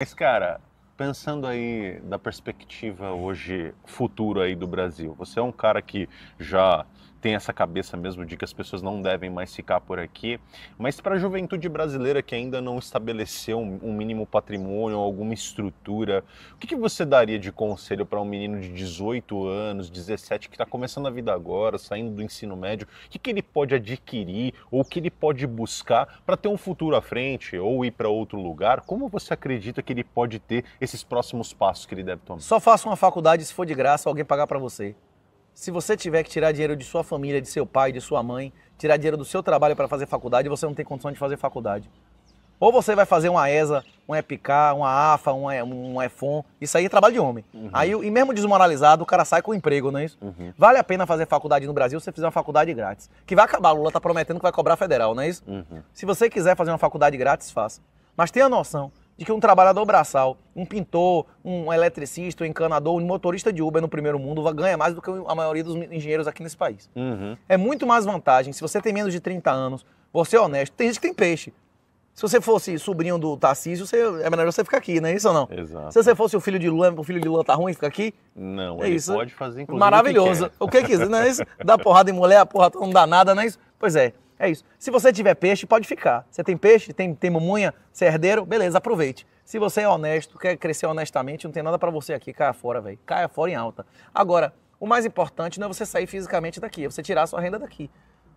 Mas, cara, pensando aí da perspectiva hoje futuro aí do Brasil, você é um cara que já tem essa cabeça mesmo de que as pessoas não devem mais ficar por aqui, mas para a juventude brasileira que ainda não estabeleceu um mínimo patrimônio, alguma estrutura, o que, que você daria de conselho para um menino de 18 anos, 17, que está começando a vida agora, saindo do ensino médio, o que, que ele pode adquirir ou o que ele pode buscar para ter um futuro à frente ou ir para outro lugar? Como você acredita que ele pode ter esses próximos passos que ele deve tomar? Só faça uma faculdade se for de graça, alguém pagar para você. Se você tiver que tirar dinheiro de sua família, de seu pai, de sua mãe, tirar dinheiro do seu trabalho para fazer faculdade, você não tem condição de fazer faculdade. Ou você vai fazer uma ESA, um EPK, uma AFA, um, um EFON, isso aí é trabalho de homem. Uhum. Aí, e mesmo desmoralizado, o cara sai com emprego, não é isso? Uhum. Vale a pena fazer faculdade no Brasil se você fizer uma faculdade grátis. Que vai acabar, Lula tá prometendo que vai cobrar federal, não é isso? Uhum. Se você quiser fazer uma faculdade grátis, faça. Mas tenha noção de que um trabalhador braçal, um pintor, um eletricista, um encanador, um motorista de Uber no primeiro mundo ganha mais do que a maioria dos engenheiros aqui nesse país. Uhum. É muito mais vantagem. Se você tem menos de 30 anos, você é honesto. Tem gente que tem peixe. Se você fosse sobrinho do Tarcísio, você, é melhor você ficar aqui, não é isso ou não? Exato. Se você fosse o filho de Lula, o filho de Lula tá ruim, fica aqui? Não, é ele isso. pode fazer, inclusive, Maravilhoso. O que, que isso? não é isso? Dá porrada em mulher, a porra não dá nada, não é isso? Pois é. É isso. Se você tiver peixe, pode ficar. Você tem peixe, tem, tem mamunha, você é herdeiro, beleza, aproveite. Se você é honesto, quer crescer honestamente, não tem nada para você aqui, caia fora, velho. Caia fora em alta. Agora, o mais importante não é você sair fisicamente daqui, é você tirar a sua renda daqui.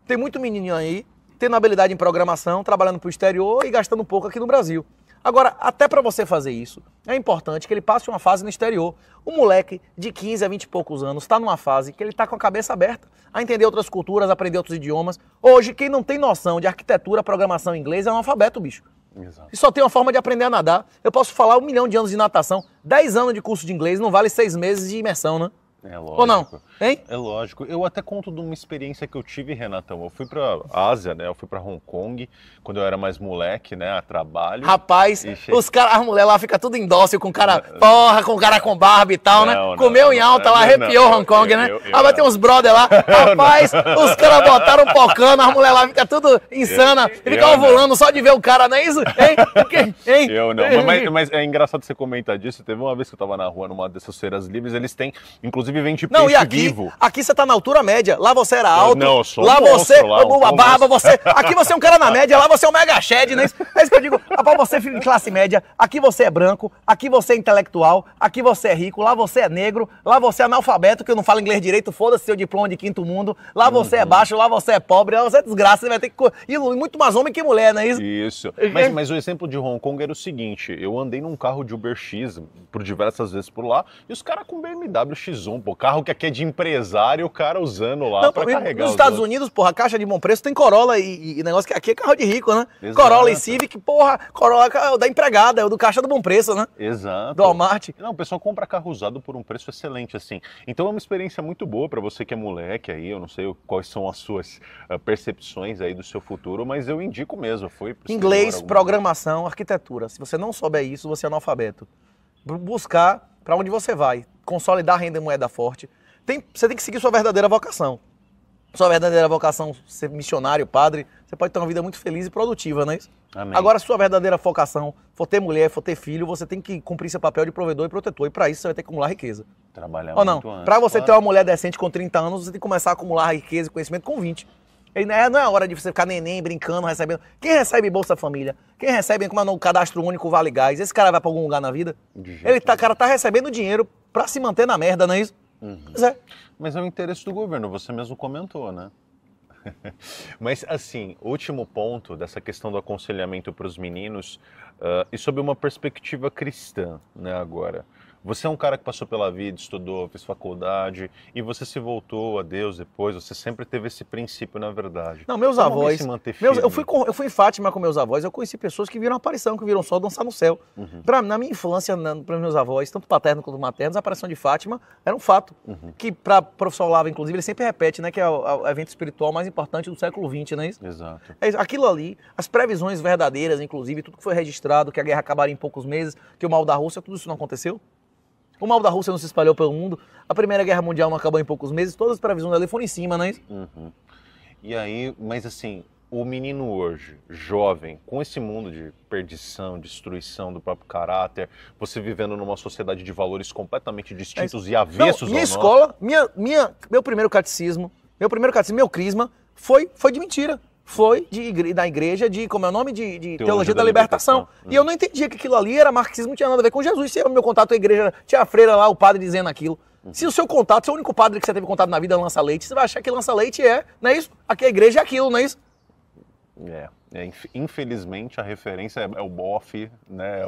Tem muito menininho aí tendo habilidade em programação, trabalhando para o exterior e gastando pouco aqui no Brasil. Agora, até para você fazer isso, é importante que ele passe uma fase no exterior. O moleque de 15 a 20 e poucos anos está numa fase que ele está com a cabeça aberta a entender outras culturas, aprender outros idiomas. Hoje, quem não tem noção de arquitetura, programação inglês é analfabeto, bicho. Exato. E só tem uma forma de aprender a nadar. Eu posso falar um milhão de anos de natação, 10 anos de curso de inglês, não vale seis meses de imersão, né? É lógico. Ou não? Hein? É lógico. Eu até conto de uma experiência que eu tive, Renatão. Eu fui pra Ásia, né? Eu fui pra Hong Kong quando eu era mais moleque, né? A trabalho. Rapaz, che... os caras, as mulheres lá ficam tudo indócil com cara é. porra, com cara com barba e tal, não, né? Não, Comeu em alta lá, arrepiou Hong Kong, eu, né? Eu, eu, ah, vai ter uns brother lá. Rapaz, os caras botaram um pocano, as mulheres lá ficam tudo insana. Eu, fica ovulando só de ver o cara, não é isso? Hein? Porque, hein? Eu não. Mas, mas, é engraçado você comentar disso. Teve uma vez que eu tava na rua numa dessas feiras livres, eles têm, inclusive, inclusive não, e aqui, vivo. Aqui você tá na altura média. Lá você era alto. Não, eu sou lá um você, lá, a barba, você. Aqui você é um cara na média, lá você é um mega shed, né? É isso que eu digo. Rapaz, você fica filho de classe média, aqui você é branco, aqui você é intelectual, aqui você é rico, lá você é negro, lá você é analfabeto, que eu não falo inglês direito, foda-se seu diploma de quinto mundo, lá você uhum. é baixo, lá você é pobre, lá você é desgraça, você vai ter que. E muito mais homem que mulher, não é isso? Isso. Mas, mas o exemplo de Hong Kong era o seguinte: eu andei num carro de Uber X por diversas vezes por lá, e os caras com BMW X1 pô. Carro que aqui é de empresário, o cara usando lá não, pra e, carregar. Nos Estados outros. Unidos, porra, caixa de bom preço tem Corolla e, e, negócio que aqui é carro de rico, né? Exato. Corolla e Civic, porra, Corolla é o da empregada, é o do caixa do bom preço, né? Exato. Do Walmart. Não, o pessoal compra carro usado por um preço excelente, assim. Então é uma experiência muito boa para você que é moleque aí, eu não sei quais são as suas eh, percepções aí do seu futuro, mas eu indico mesmo. Foi Inglês, programação, arquitetura. Se você não souber isso, você é analfabeto. Buscar para onde você vai, consolidar a renda em moeda forte, tem, você tem que seguir sua verdadeira vocação. Sua verdadeira vocação, ser missionário, padre, você pode ter uma vida muito feliz e produtiva, não é isso? Amém. Agora, sua verdadeira vocação for ter mulher, for ter filho, você tem que cumprir seu papel de provedor e protetor. E para isso, você vai ter que acumular riqueza. Trabalhar Ou não? Para você claro. ter uma mulher decente com 30 anos, você tem que começar a acumular riqueza e conhecimento com 20. Não é, é hora de você ficar neném, brincando, recebendo. Quem recebe Bolsa Família? Quem recebe como é o cadastro único Vale Gás? Esse cara vai para algum lugar na vida? Ele tá, cara tá recebendo dinheiro para se manter na merda, não é isso? Uhum. Pois é. Mas é o interesse do governo, você mesmo comentou, né? Mas assim, último ponto dessa questão do aconselhamento para os meninos uh, e sob uma perspectiva cristã, né? Agora, você é um cara que passou pela vida, estudou, fez faculdade e você se voltou a Deus depois. Você sempre teve esse princípio, na verdade. Não, meus Como avós. Se manter firme? Meus, eu, fui com, eu fui em Fátima com meus avós. Eu conheci pessoas que viram aparição, que viram só dançar no céu. Uhum. Pra, na minha infância, para meus avós, tanto paterno quanto materno, a aparição de Fátima era um fato. Uhum. Que para o professor Olavo, inclusive, ele sempre repete, né? Que é o, é o, evento espiritual mais importante do século XX, não é isso? Exato. É, aquilo ali, as previsões verdadeiras, inclusive, tudo que foi registrado, que a guerra acabaria em poucos meses, que o mal da Rússia, tudo isso não aconteceu? O mal da Rússia não se espalhou pelo mundo. A Primeira Guerra Mundial não acabou em poucos meses. Todas as previsões dela foram em cima, né? Uhum. E aí, mas assim, o menino hoje, jovem, com esse mundo de perdição, destruição do próprio caráter, você vivendo numa sociedade de valores completamente distintos é e avessos não, minha escola, nosso. minha, minha, meu primeiro catecismo, meu primeiro catecismo, meu crisma, foi, foi de mentira foi de, da igreja de, como é o nome, de, de teologia, teologia, da, da libertação. libertação. E eu não entendia que aquilo ali era marxismo, não tinha nada a ver com Jesus. Se o meu contato com a igreja, tinha a freira lá, o padre dizendo aquilo. Uhum. Se o seu contato, se o único padre que você teve contato na vida é lança leite, você vai achar que lança leite é, não é isso? Aqui a igreja é aquilo, não é isso? É. É, infelizmente, a referência é, é o bofe, né?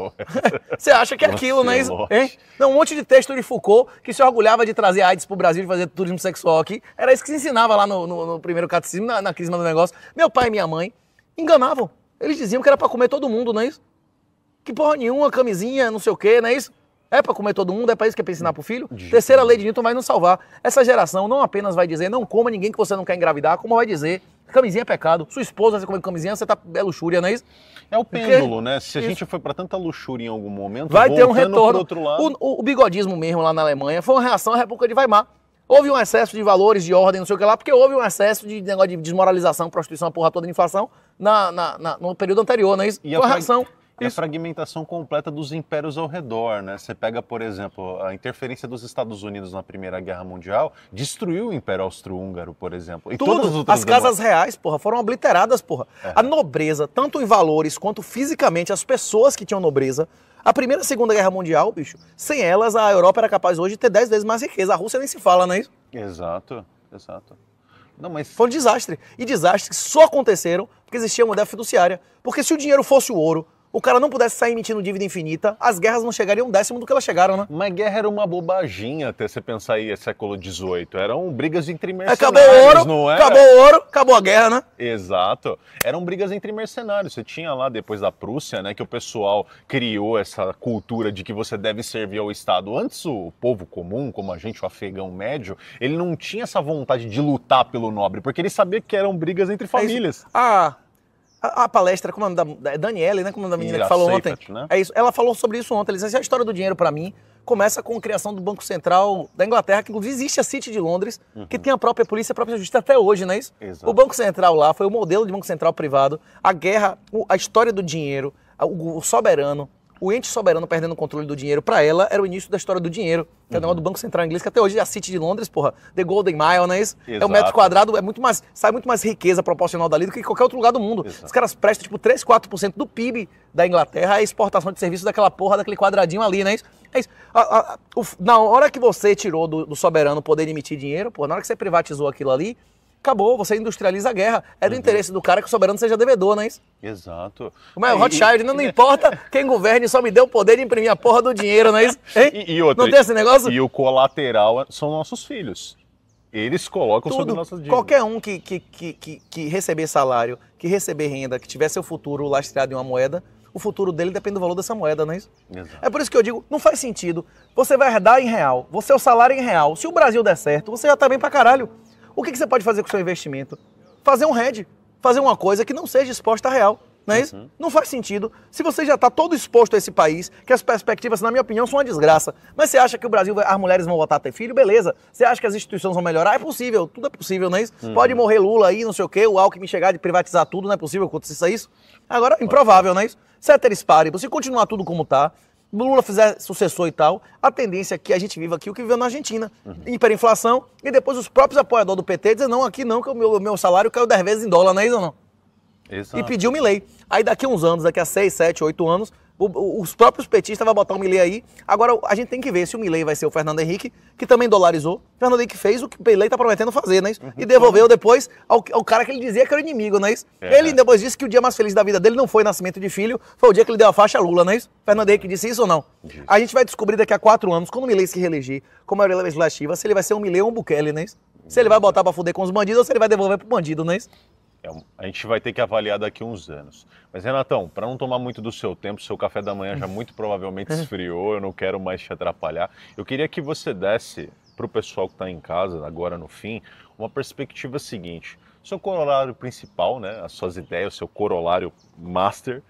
É você acha que é aquilo, né? Hein? Não, um monte de texto de Foucault que se orgulhava de trazer AIDS pro Brasil, de fazer turismo sexual aqui. Era isso que se ensinava lá no, no, no primeiro catecismo, na, na crisma do negócio. Meu pai e minha mãe enganavam. Eles diziam que era para comer todo mundo, não é isso? Que porra nenhuma, camisinha, não sei o quê, não é isso? É para comer todo mundo, é para isso que é para ensinar pro filho? De Terceira lei de Newton vai nos salvar. Essa geração não apenas vai dizer não coma ninguém que você não quer engravidar, como vai dizer Camisinha é pecado, sua esposa você come camisinha, você tá, é luxúria, não é isso? É o pêndulo, né? Se a isso. gente foi para tanta luxúria em algum momento, vai ter um retorno. Outro lado... O, o bigodismo mesmo lá na Alemanha foi uma reação à República de Weimar. Houve um excesso de valores, de ordem, não sei o que lá, porque houve um excesso de negócio de desmoralização, prostituição, a porra toda, de inflação, na, na, na, no período anterior, não é isso? E Foi a reação. Pra... É a fragmentação completa dos impérios ao redor, né? Você pega, por exemplo, a interferência dos Estados Unidos na Primeira Guerra Mundial, destruiu o Império Austro-Húngaro, por exemplo. E Tudo. Todas as, as casas reais, porra, foram obliteradas, porra. É. A nobreza, tanto em valores quanto fisicamente, as pessoas que tinham nobreza, a Primeira e Segunda Guerra Mundial, bicho, sem elas a Europa era capaz hoje de ter 10 vezes mais riqueza. A Rússia nem se fala, não é isso? Exato, exato. Não, mas... Foi um desastre. E desastres só aconteceram porque existia uma mulher fiduciária. Porque se o dinheiro fosse o ouro, o cara não pudesse sair emitindo dívida infinita, as guerras não chegariam um décimo do que elas chegaram, né? Mas guerra era uma bobagem até você pensar aí, é século XVIII. Eram brigas entre é, mercenários, acabou o ouro, não era? Acabou o ouro, acabou a guerra, né? Exato. Eram brigas entre mercenários. Você tinha lá, depois da Prússia, né, que o pessoal criou essa cultura de que você deve servir ao Estado. Antes, o povo comum, como a gente, o afegão médio, ele não tinha essa vontade de lutar pelo nobre, porque ele sabia que eram brigas entre é famílias. É ah, a, palestra, como é da, é Daniele, né? Como é da menina que falou ontem. Né? É isso. Ela falou sobre isso ontem. Ela disse: é a história do dinheiro, para mim, começa com a criação do Banco Central da Inglaterra, que inclusive existe a City de Londres, uhum. que tem a própria polícia, a própria justiça até hoje, não é isso? Exato. O Banco Central lá foi o modelo de Banco Central privado. A guerra, a história do dinheiro, o soberano, o ente soberano perdendo o controle do dinheiro para ela era o início da história do dinheiro, que uhum. é o uhum. do Banco Central inglês, que até hoje é a City de Londres, porra, The Golden Mile, não é isso? Exato. É o um metro quadrado, é muito mais, sai muito mais riqueza proporcional dali do que qualquer outro lugar do mundo. Exato. Os caras prestam, tipo, 3, 4% do PIB da Inglaterra à exportação de serviços daquela porra, daquele quadradinho ali, não é isso? É isso. A, a, a, o, na hora que você tirou do, do soberano o poder de emitir dinheiro, porra, na hora que você privatizou aquilo ali, acabou, você industrializa a guerra. É do uhum. interesse do cara que o soberano seja devedor, não é isso? Exato. Mas o Rothschild, não, não importa quem governe, só me deu o poder de imprimir a porra do dinheiro, não é isso? E, e outra, não tem esse negócio? E o colateral são nossos filhos. Eles colocam Tudo, sobre nossas dívidas. Qualquer um que, que, que, que, que receber salário, que receber renda, que tiver seu futuro lastreado em uma moeda, o futuro dele depende do valor dessa moeda, não é isso? Exato. É por isso que eu digo, não faz sentido. Você vai herdar em real, você é o salário em real. Se o Brasil der certo, você já tá bem pra caralho. O que, que você pode fazer com o seu investimento? Fazer um hedge, fazer uma coisa que não seja exposta a real. Não é isso? Uhum. Não faz sentido. Se você já está todo exposto a esse país, que as perspectivas, na minha opinião, são uma desgraça. Mas você acha que o Brasil, as mulheres vão votar a ter filho? Beleza. Você acha que as instituições vão melhorar? É possível. Tudo é possível, não é isso? Uhum. Pode morrer Lula aí, não sei o quê, o Alckmin chegar de privatizar tudo, não é possível que aconteça isso? Agora, improvável, não é isso? Ceteris paribus, se continuar tudo como está, Lula fizer sucessor e tal, a tendência é que a gente viva aqui o que viveu na Argentina. Uhum. Hiperinflação e depois os próprios apoiadores do PT dizem, não, aqui não, que o meu, meu salário caiu 10 vezes em dólar, não é isso ou não? Exato. E pediu-me lei. Aí daqui a uns anos, daqui a 6, 7, 8 anos, os próprios petistas vão botar o Milley aí. Agora a gente tem que ver se o Milley vai ser o Fernando Henrique, que também dolarizou. O Fernando Henrique fez o que o Milley está prometendo fazer, né? isso uhum. E devolveu depois ao, ao, cara que ele dizia que era o inimigo, não né? é isso? Ele depois disse que o dia mais feliz da vida dele não foi o nascimento de filho, foi o dia que ele deu a faixa a Lula, não é isso? Fernando Henrique disse isso ou não? A gente vai descobrir daqui a quatro anos, quando o Milley se reeleger como maioria legislativa, se ele vai ser um Milley ou um Bukele, não é isso? Se ele vai botar para fuder com os bandidos ou se ele vai devolver pro bandido, não é isso? É a gente vai ter que avaliar daqui a uns anos. Mas, Renatão, para não tomar muito do seu tempo, seu café da manhã já muito provavelmente esfriou, eu não quero mais te atrapalhar. Eu queria que você desse para o pessoal que está em casa, agora no fim, uma perspectiva seguinte. Seu corolário principal, né, as suas ideias, o seu corolário master,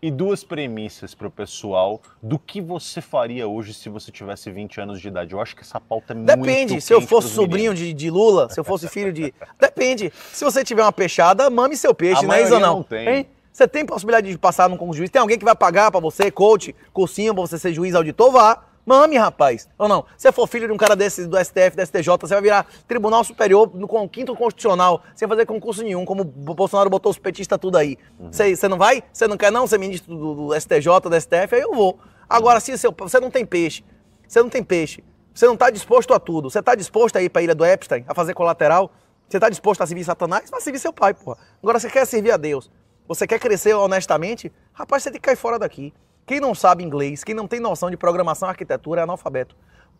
e duas premissas para o pessoal do que você faria hoje se você tivesse 20 anos de idade. Eu acho que essa pauta é Depende, muito Depende, se eu fosse sobrinho de, de, Lula, se eu fosse filho de... Depende, se você tiver uma peixada, mame seu peixe, não é isso ou não? não tem. Hein? Você tem possibilidade de passar num concurso de juiz? Tem alguém que vai pagar para você, coach, cursinho, para você ser juiz, auditor? Vá. Mame, rapaz. Ou não? Se você for filho de um cara desse do STF, do STJ, você vai virar Tribunal Superior no quinto constitucional, sem fazer concurso nenhum, como o Bolsonaro botou os petistas tudo aí. Você uhum. não vai? Você não quer não ser ministro do, do STJ, do STF? Aí eu vou. Agora, se você não tem peixe, você não tem peixe, você não está disposto a tudo, você está disposto a ir para a ilha do Epstein, a fazer colateral, você está disposto a servir Satanás, vai servir seu pai, porra. Agora, você quer servir a Deus, você quer crescer honestamente, rapaz, você tem que cair fora daqui. Quem não sabe inglês, quem não tem noção de programação, arquitetura, é analfabeto.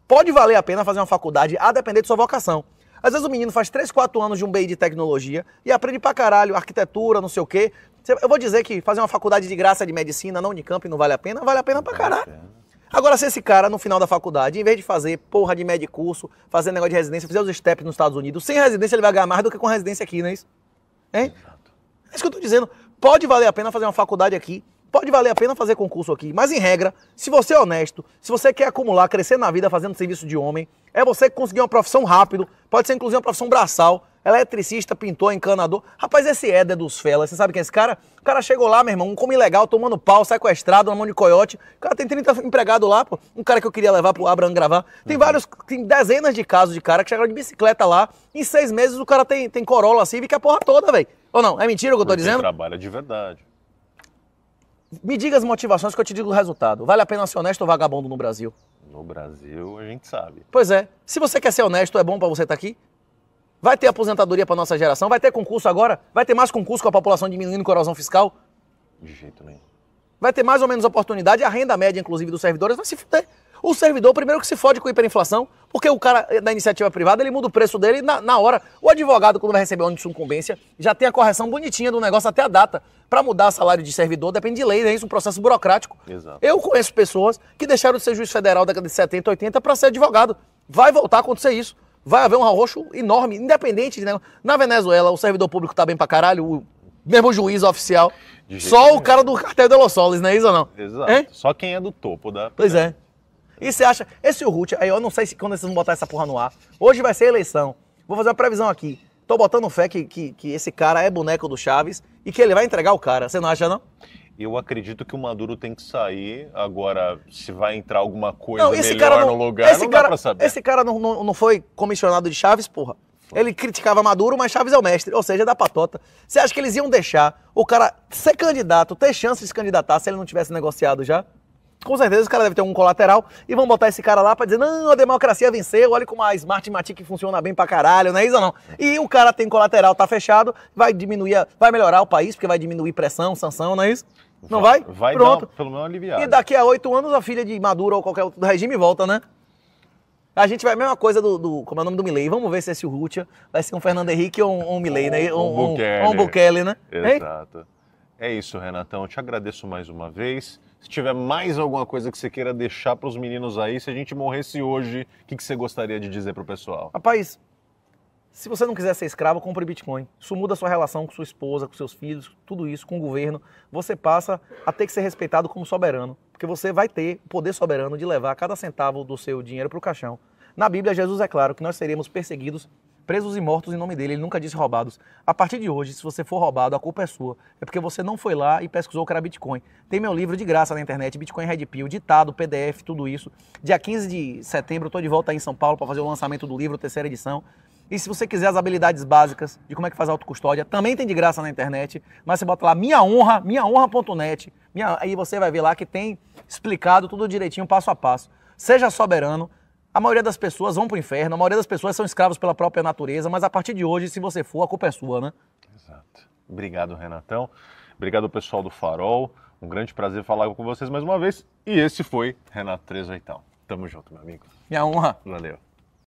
Pode valer a pena fazer uma faculdade a depender de sua vocação. Às vezes o menino faz 3, 4 anos de um BI de tecnologia e aprende pra caralho arquitetura, não sei o quê. Eu vou dizer que fazer uma faculdade de graça de medicina na Unicamp não vale a pena, vale a pena pra caralho. Agora, se esse cara, no final da faculdade, em vez de fazer porra de médio curso, fazer negócio de residência, fizer os steps nos Estados Unidos, sem residência ele vai ganhar mais do que com residência aqui, não é isso? Hein? É isso que eu tô dizendo. Pode valer a pena fazer uma faculdade aqui pode valer a pena fazer concurso aqui, mas em regra, se você é honesto, se você quer acumular, crescer na vida fazendo serviço de homem, é você conseguir uma profissão rápido, pode ser inclusive uma profissão braçal, eletricista, pintor, encanador. Rapaz, esse Éder dos Felas, você sabe quem é esse cara? O cara chegou lá, meu irmão, um como ilegal, tomando pau, sequestrado, na mão de coiote. O cara tem 30 empregados lá, pô. Um cara que eu queria levar pro Abraham gravar. Tem uhum. vários, tem dezenas de casos de cara que chegaram de bicicleta lá. Em seis meses o cara tem, tem Corolla Civic a porra toda, velho. Ou não? É mentira o que eu tô Porque dizendo? trabalha de verdade. Me diga as motivações que eu te digo o resultado. Vale a pena ser honesto ou vagabundo no Brasil? No Brasil, a gente sabe. Pois é. Se você quer ser honesto, é bom para você estar tá aqui? Vai ter aposentadoria para nossa geração? Vai ter concurso agora? Vai ter mais concurso com a população diminuindo com erosão fiscal? De jeito nenhum. Vai ter mais ou menos oportunidade, a renda média, inclusive, dos servidores vai se fuder. O servidor, primeiro que se fode com hiperinflação, porque o cara da iniciativa privada, ele muda o preço dele na, na hora. O advogado, quando vai receber uma incumbência, já tem a correção bonitinha do negócio até a data. Para mudar salário de servidor, depende de lei, né? Isso é um processo burocrático. Exato. Eu conheço pessoas que deixaram de ser juiz federal da década de 70, 80 para ser advogado. Vai voltar a acontecer isso. Vai haver um arroxo enorme, independente de. Né? Na Venezuela, o servidor público tá bem para caralho, o mesmo juiz oficial. Só o cara do cartel de Los Soles, não é isso ou não? Exato. Hein? Só quem é do topo da. Pois é. E você acha, esse Urrutia, aí eu não sei se quando vocês vão botar essa porra no ar. Hoje vai ser eleição. Vou fazer uma previsão aqui. Tô botando fé que, que, que esse cara é boneco do Chaves e que ele vai entregar o cara. Você não acha, não? Eu acredito que o Maduro tem que sair. Agora, se vai entrar alguma coisa não, melhor não, no lugar, esse não dá cara, pra saber. Esse cara não, não, não foi comissionado de Chaves, porra. Ele criticava Maduro, mas Chaves é o mestre, ou seja, é da patota. Você acha que eles iam deixar o cara ser candidato, ter chance de se candidatar se ele não tivesse negociado já? com certeza o cara deve ter um colateral e vão botar esse cara lá para dizer: não, a democracia venceu, olha como a Smartmatic funciona bem para caralho, não é isso ou não? E o cara tem colateral, tá fechado, vai diminuir, vai melhorar o país, porque vai diminuir pressão, sanção, não é isso? Não vai? Vai Pronto. Dar, pelo menos aliviar. E daqui a oito anos a filha de Maduro ou qualquer outro regime volta, né? A gente vai a mesma coisa do, do como é o nome do Milley. Vamos ver se esse Rutia vai ser um Fernando Henrique ou um, um Milley, né? Um, um, um, um Bukele, né? Exato. Hein? É isso, Renatão. Eu te agradeço mais uma vez. Se tiver mais alguma coisa que você queira deixar para os meninos aí, se a gente morresse hoje, o que, que você gostaria de dizer para o pessoal? Rapaz, se você não quiser ser escravo, compre Bitcoin. Isso muda a sua relação com sua esposa, com seus filhos, tudo isso, com o governo. Você passa a ter que ser respeitado como soberano, porque você vai ter o poder soberano de levar cada centavo do seu dinheiro para o caixão. Na Bíblia, Jesus é claro que nós seremos perseguidos presos e mortos em nome dele, ele nunca disse roubados. A partir de hoje, se você for roubado, a culpa é sua. É porque você não foi lá e pesquisou o que era Bitcoin. Tem meu livro de graça na internet, Bitcoin Red Pill, ditado, PDF, tudo isso. Dia 15 de setembro, estou de volta aí em São Paulo para fazer o lançamento do livro, terceira edição. E se você quiser as habilidades básicas de como é que faz autocustódia, também tem de graça na internet, mas você bota lá minha honra, minhaonra.net, minha, aí você vai ver lá que tem explicado tudo direitinho, passo a passo. Seja soberano, a maioria das pessoas vão para o inferno, a maioria das pessoas são escravos pela própria natureza, mas a partir de hoje, se você for, a culpa é sua, né? Exato. Obrigado, Renatão. Obrigado, pessoal do Farol. Um grande prazer falar com vocês mais uma vez. E esse foi Renato 3 Oitão. Tamo junto, meu amigo. Minha honra. Valeu.